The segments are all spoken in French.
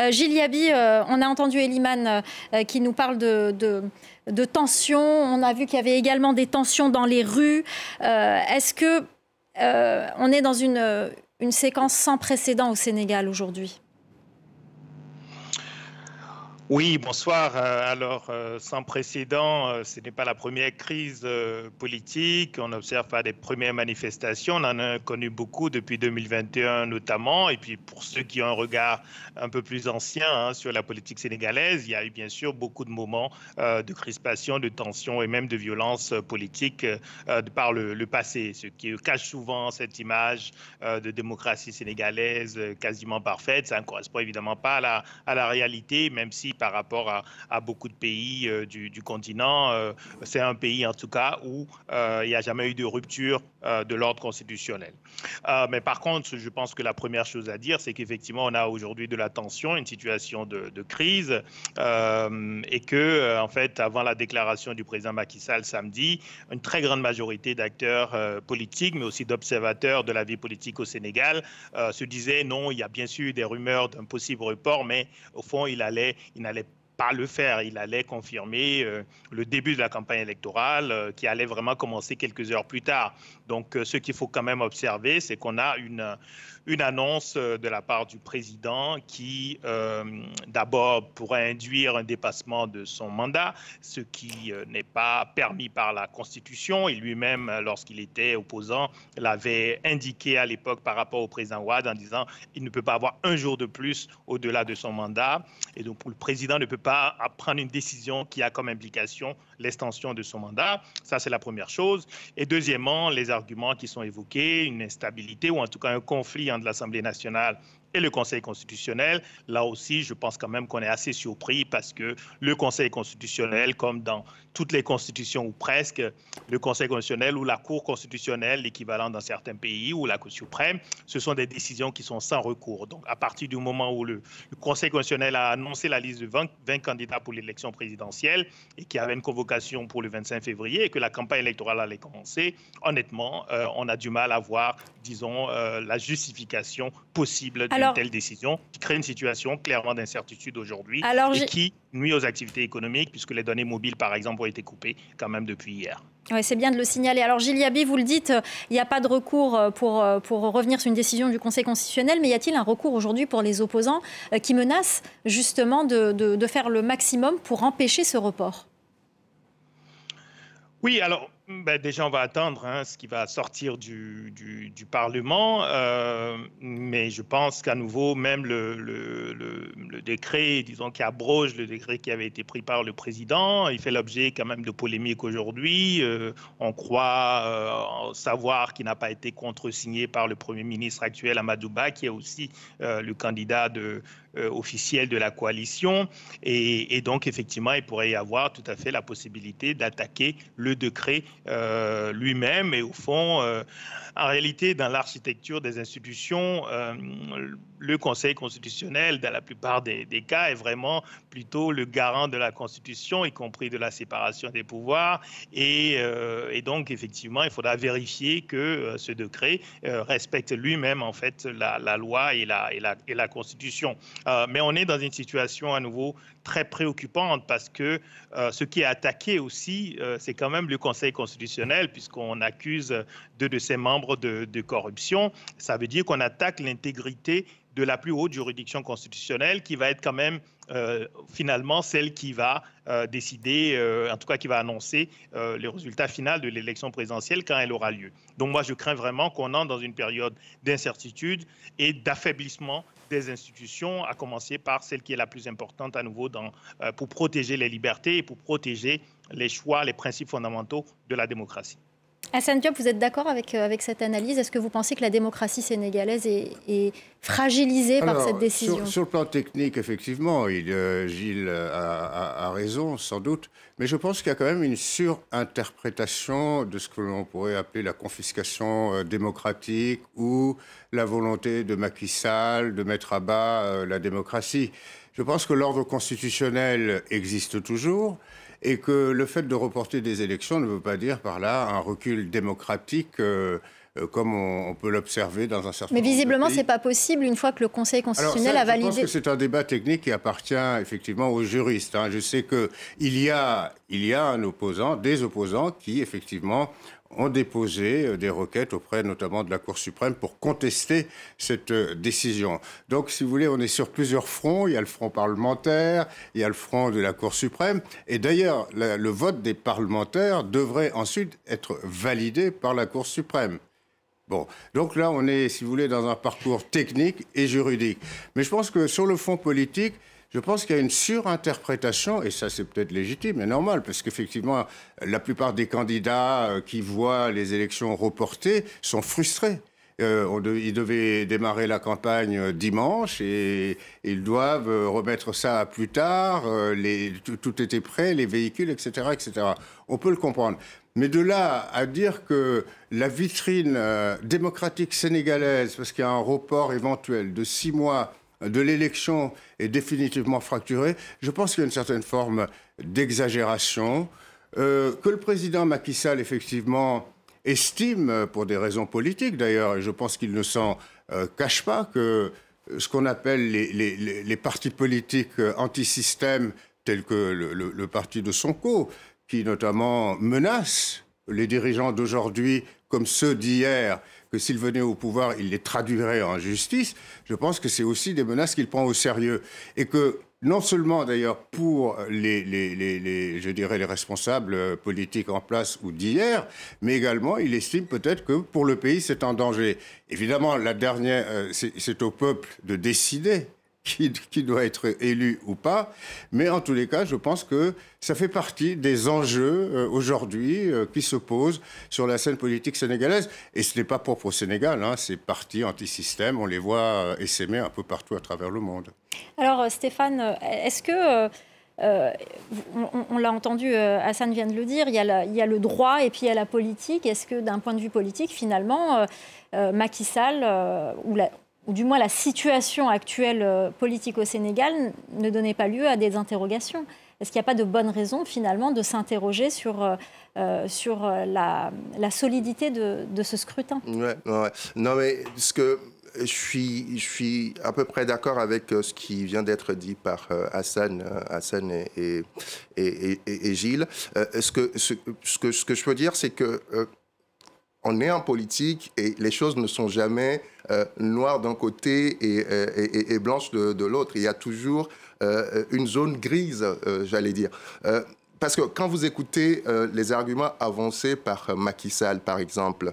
Euh, Gilles euh, on a entendu Eliman euh, qui nous parle de, tensions. On a vu qu'il y avait également des tensions dans les rues. Est-ce que on est dans une séquence sans précédent au Sénégal aujourd'hui oui, bonsoir. Euh, alors, euh, sans précédent, euh, ce n'est pas la première crise politique. On observe pas des premières manifestations. On en a connu beaucoup depuis 2021 notamment. Et puis, pour ceux qui ont un regard un peu plus ancien hein, sur la politique sénégalaise, il y a eu bien sûr beaucoup de moments de crispation, de tension et même de violence politique par le, passé, ce qui cache souvent cette image de démocratie sénégalaise quasiment parfaite. Ça ne correspond évidemment pas à la réalité, même si par rapport à, beaucoup de pays euh, du, continent. Euh, c'est un pays, en tout cas, où euh, il n'y a jamais eu de rupture de l'ordre constitutionnel. mais par contre, je pense que la première chose à dire, c'est qu'effectivement, on a aujourd'hui de la tension, une situation de, crise, et que, en fait, avant la déclaration du président Macky Sall samedi, une très grande majorité d'acteurs politiques, mais aussi d'observateurs de la vie politique au Sénégal, se disaient non, il y a bien sûr des rumeurs d'un possible report, mais au fond, il allait, il allait n'allait pas le faire. Il allait confirmer euh, le début de la campagne électorale euh, qui allait vraiment commencer quelques heures plus tard. Donc, euh, ce qu'il faut quand même observer, c'est qu'on a une, une annonce euh, de la part du président qui, euh, d'abord, pourrait induire un dépassement de son mandat, ce qui euh, n'est pas permis par la Constitution. Et lui-même, lorsqu'il était opposant, l'avait indiqué à l'époque par rapport au président Ouad en disant il ne peut pas avoir un jour de plus au-delà de son mandat. Et donc, le président ne peut pas prendre une décision qui a comme implication l'extension de son mandat. Ça, c'est la première chose. Et deuxièmement, les arguments qui sont évoqués, une instabilité ou en tout cas un conflit entre l'Assemblée nationale et le Conseil constitutionnel. Là aussi, je pense quand même qu'on est assez surpris parce que le Conseil constitutionnel, comme dans toutes les constitutions ou presque, le Conseil constitutionnel ou la Cour constitutionnelle, l'équivalent dans certains pays, ou la Cour suprême, ce sont des décisions qui sont sans recours. Donc, à partir du moment où le, Conseil constitutionnel a annoncé la liste de 20, candidats pour l'élection présidentielle et qui avait une convocation pour le 25 février et que la campagne électorale allait commencer, honnêtement, euh, on a du mal à voir, disons, euh, la justification possible. De une telle décision qui crée une situation clairement d'incertitude aujourd'hui et qui nuit aux activités économiques puisque les données mobiles, par exemple, ont été coupées quand même depuis hier. Oui, c'est bien de le signaler. Alors, Giliabi, vous le dites, il n'y a pas de recours euh, pour, euh, pour revenir sur une décision du Conseil constitutionnel, mais y a-t-il un recours aujourd'hui pour les opposants euh, qui menacent justement de, de faire le maximum pour empêcher ce report Oui, alors ben, déjà, on va attendre hein, ce qui va sortir du, Parlement, euh, mais je pense qu'à nouveau, même le, décret, disons, qui abroge le décret qui avait été pris par le président, il fait l'objet quand même de polémiques aujourd'hui. Euh, on croit euh, savoir qu'il n'a pas été contresigné par le Premier ministre actuel, Amadouba, qui est aussi le candidat de, officiel de la coalition. Et, et donc, effectivement, il pourrait y avoir tout à fait la possibilité d'attaquer le décret euh, lui-même et au fond, euh, en réalité, dans l'architecture des institutions, euh, le Conseil constitutionnel, dans la plupart des, cas, est vraiment plutôt le garant de la Constitution, y compris de la séparation des pouvoirs. Et, euh, donc, effectivement, il faudra vérifier que euh, ce décret euh, respecte lui-même, en fait, la, loi et la, et et la Constitution. mais on est dans une situation, à nouveau, très préoccupante parce que ce qui est attaqué aussi, c'est quand même le Conseil constitutionnel, puisqu'on accuse deux de ses membres de, de corruption. Ça veut dire qu'on attaque l'intégrité de la plus haute juridiction constitutionnelle qui va être quand même euh, finalement celle qui va euh, décider, euh, en tout cas qui va annoncer les résultats final de l'élection présidentielle quand elle aura lieu. Donc moi, je crains vraiment qu'on entre dans une période d'incertitude et d'affaiblissement des institutions, à commencer par celle qui est la plus importante à nouveau pour protéger les libertés et pour protéger les choix, les principes fondamentaux de la démocratie. Hassan Diop, vous êtes d'accord avec, euh, cette analyse Est-ce que vous pensez que la démocratie sénégalaise est, fragilisée par cette décision sur, le plan technique, effectivement, il, euh, Gilles a, raison, sans doute. Mais je pense qu'il y a quand même une surinterprétation de ce que l'on pourrait appeler la confiscation euh, démocratique ou la volonté de Macky Sall de mettre à bas la démocratie. Je pense que l'ordre constitutionnel existe toujours et que le fait de reporter des élections ne veut pas dire par là un recul démocratique. Euh, euh, comme on, peut l'observer dans un certain Mais visiblement, ce n'est pas possible une fois que le Conseil constitutionnel a validé. Je pense que c'est un débat technique qui appartient effectivement aux juristes. Hein. Je sais qu'il y, a, il y a un opposant, des opposants qui effectivement ont déposé euh, des requêtes auprès notamment de la Cour suprême pour contester cette euh, décision. Donc, si vous voulez, on est sur plusieurs fronts. Il y a le front parlementaire, il y a le front de la Cour suprême. Et d'ailleurs, le vote des parlementaires devrait ensuite être validé par la Cour suprême. Bon, donc là, on est, si vous voulez, dans un parcours technique et juridique. Mais je pense que sur le fond politique, je pense qu'il y a une surinterprétation, et ça c'est peut-être légitime et normal, parce qu'effectivement, la plupart des candidats euh, qui voient les élections reportées sont frustrés. Euh, ils devaient démarrer la campagne euh, dimanche et, ils doivent remettre ça plus tard. Les, tout, était prêt, les véhicules, etc., etc. On peut le comprendre. Mais de là à dire que la vitrine démocratique sénégalaise, parce qu'il y a un report éventuel de six mois de l'élection est définitivement fracturée, je pense qu'il y a une certaine forme d'exagération, euh, que le président Macky Sall, effectivement, estime, euh, pour des raisons politiques d'ailleurs, et je pense qu'il ne s'en euh, cache pas, que ce qu'on appelle les, partis politiques anti-système, tels que le parti de Sonko, qui notamment menace les dirigeants d'aujourd'hui comme ceux d'hier, que s'il venait au pouvoir, il les traduirait en justice, je pense que c'est aussi des menaces qu'il prend au sérieux. Et que non seulement d'ailleurs pour les, je dirais les responsables politiques en place ou d'hier, mais également il estime peut-être que pour le pays c'est en danger. Évidemment, la dernière, euh, c'est au peuple de décider qui, doit être élu ou pas. Mais en tous les cas, je pense que ça fait partie des enjeux euh, aujourd'hui euh, qui se posent sur la scène politique sénégalaise. Et ce n'est pas propre au Sénégal, hein, c'est parti anti-système, on les voit euh, essaimer un peu partout à travers le monde. Alors euh, Stéphane, est-ce que... on, l'a entendu, Hassan vient de le dire, il y, a il le droit et puis il y a la politique. Est-ce que d'un point de vue politique, finalement, Macky Sall, ou la, ou du moins la situation actuelle euh, politique au Sénégal, ne donnait pas lieu à des interrogations. Est-ce qu'il n'y a pas de bonne raison finalement de s'interroger sur, euh, euh, sur la, la solidité de, ce scrutin Non mais ce que je suis, je suis à peu près d'accord avec ce qui vient d'être dit par Hassan, Hassan et, et, Gilles. ce, que, ce, que, ce que je peux dire, c'est que on est en politique et les choses ne sont jamais euh, noires d'un côté et, euh, blanches de, l'autre. Il y a toujours euh, une zone grise, j'allais dire. parce que quand vous écoutez les arguments avancés par Macky Sall, par exemple,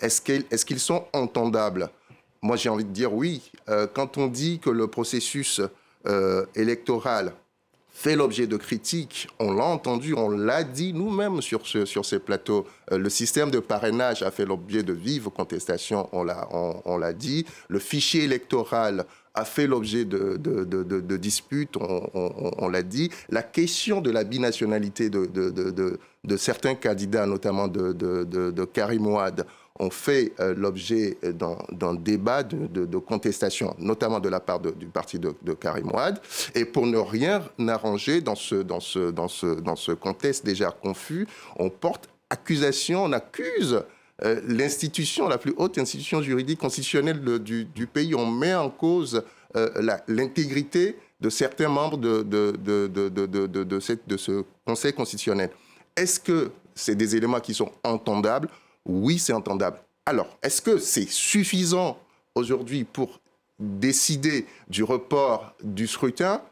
est-ce qu'ils sont entendables Moi, j'ai envie de dire oui. quand on dit que le processus électoral fait l'objet de critiques. On l'a entendu, on l'a dit nous-mêmes sur, ce, sur ces plateaux. Euh, le système de parrainage a fait l'objet de vives contestations, on l'a on, dit. Le fichier électoral a fait l'objet de, de, disputes, on, l'a dit. La question de la binationalité de, certains candidats, notamment de, Karim Ouad, on fait euh, l'objet euh, d'un débat de, contestation, notamment de la part du parti de, Karim Ouad. Et pour ne rien arranger dans ce, dans, contexte déjà confus, on porte accusation, on accuse euh, l'institution, la plus haute institution juridique constitutionnelle du, pays. On met en cause l'intégrité de certains membres de, ce Conseil constitutionnel. Est-ce que c'est des éléments qui sont entendables oui, c'est entendable. Alors, est-ce que c'est suffisant aujourd'hui pour décider du report du scrutin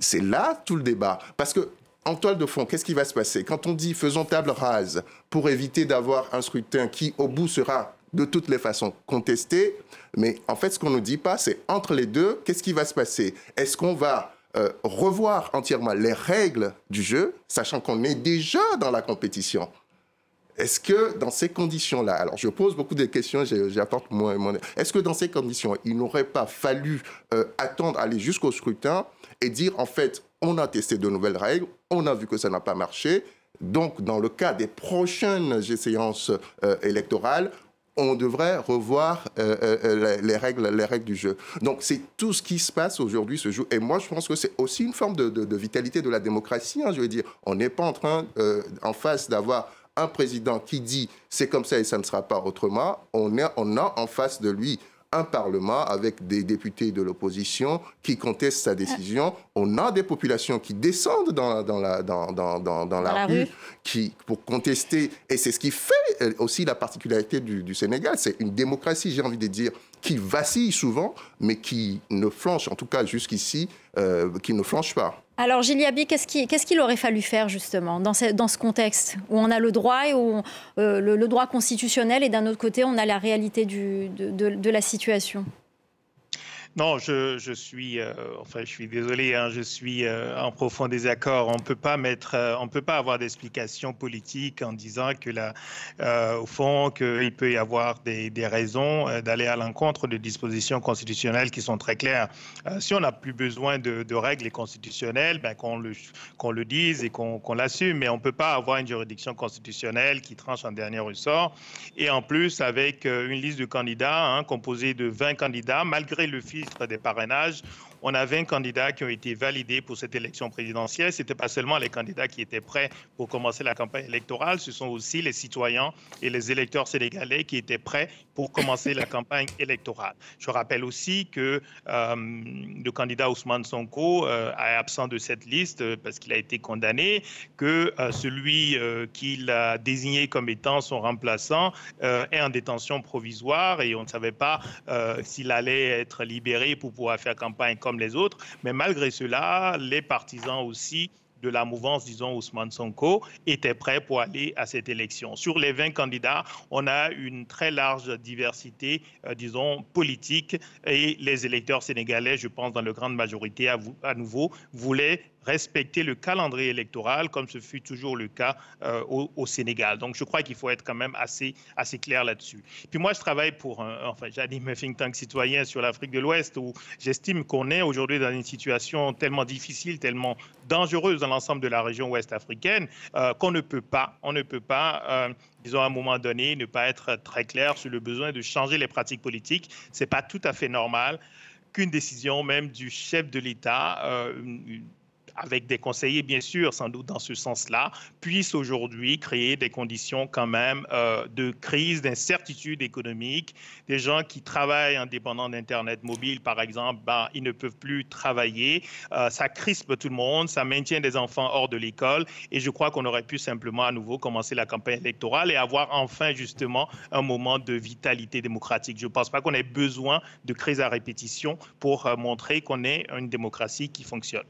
C'est là tout le débat. Parce que, en toile de fond, qu'est-ce qui va se passer Quand on dit faisons table rase pour éviter d'avoir un scrutin qui, au bout, sera de toutes les façons contesté, mais en fait, ce qu'on ne dit pas, c'est entre les deux, qu'est-ce qui va se passer Est-ce qu'on va euh, revoir entièrement les règles du jeu, sachant qu'on est déjà dans la compétition est-ce que dans ces conditions-là, alors je pose beaucoup de questions, j'apporte mon, mon est-ce que dans ces conditions, il n'aurait pas fallu euh, attendre, aller jusqu'au scrutin et dire en fait, on a testé de nouvelles règles, on a vu que ça n'a pas marché, donc dans le cas des prochaines séances euh, électorales, on devrait revoir euh, les, règles, les règles du jeu. Donc c'est tout ce qui se passe aujourd'hui, ce jour. Et moi, je pense que c'est aussi une forme de, vitalité de la démocratie. Hein, je veux dire, on n'est pas en train, en face, d'avoir un président qui dit c'est comme ça et ça ne sera pas autrement, on, est, on a en face de lui un Parlement avec des députés de l'opposition qui contestent sa décision. On a des populations qui descendent dans, dans la, dans, dans, la, rue, Qui, pour contester. Et c'est ce qui fait euh, aussi la particularité du, Sénégal. C'est une démocratie, j'ai envie de dire, qui vacille souvent, mais qui ne flanche, en tout cas jusqu'ici, euh, qui ne flanche pas. Alors Giliabi, qu'est-ce qu'il aurait fallu faire justement dans ce, contexte où on a le droit et où euh, le, droit constitutionnel et d'un autre côté on a la réalité de la situation non, je, suis, euh, enfin, je suis désolé, hein, je suis euh, en profond désaccord. On peut pas mettre, euh, on peut pas avoir d'explication politique en disant que au fond, qu'il peut y avoir des, des raisons d'aller à l'encontre de dispositions constitutionnelles qui sont très claires. si on n'a plus besoin de, règles constitutionnelles, ben, qu'on le, qu'on le dise et qu'on l'assume. Mais on peut pas avoir une juridiction constitutionnelle qui tranche en dernier ressort. Et en plus, avec une liste de candidats hein, composée de 20 candidats, malgré le fils des parrainages on avait un candidats qui ont été validés pour cette élection présidentielle. Ce n'était pas seulement les candidats qui étaient prêts pour commencer la campagne électorale, ce sont aussi les citoyens et les électeurs sénégalais qui étaient prêts pour commencer la campagne électorale. Je rappelle aussi que euh, le candidat Ousmane Sonko euh, est absent de cette liste euh, parce qu'il a été condamné, que celui qu'il a désigné comme étant son remplaçant est en détention provisoire et on ne savait pas s'il allait être libéré pour pouvoir faire campagne comme les autres, mais malgré cela, les partisans aussi de la mouvance, disons, Ousmane Sonko, étaient prêts pour aller à cette élection. Sur les 20 candidats, on a une très large diversité, euh, disons, politique et les électeurs sénégalais, je pense, dans la grande majorité, à nouveau, voulaient respecter le calendrier électoral, comme ce fut toujours le cas euh, au, Sénégal. Donc, je crois qu'il faut être quand même assez, assez clair là-dessus. Puis moi, je travaille pour, un, enfin, j'anime un think tank citoyen sur l'Afrique de l'Ouest, où j'estime qu'on est aujourd'hui dans une situation tellement difficile, tellement dangereuse dans l'ensemble de la région ouest africaine, euh, qu'on ne peut pas, on ne peut pas. Euh, disons, à un moment donné, ne pas être très clair sur le besoin de changer les pratiques politiques. Ce n'est pas tout à fait normal qu'une décision même du chef de l'État, euh, avec des conseillers, bien sûr, sans doute dans ce sens-là, puisse aujourd'hui créer des conditions quand même euh, de crise, d'incertitude économique. Des gens qui travaillent en d'Internet mobile, par exemple, ben, ils ne peuvent plus travailler. Euh, ça crispe tout le monde, ça maintient des enfants hors de l'école. Et je crois qu'on aurait pu simplement à nouveau commencer la campagne électorale et avoir enfin justement un moment de vitalité démocratique. Je ne pense pas qu'on ait besoin de crises à répétition pour euh, montrer qu'on est une démocratie qui fonctionne.